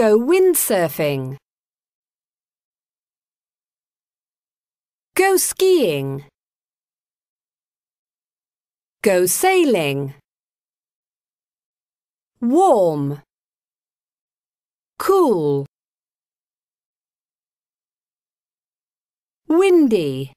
Go windsurfing. Go skiing. Go sailing. Warm. Cool. Windy.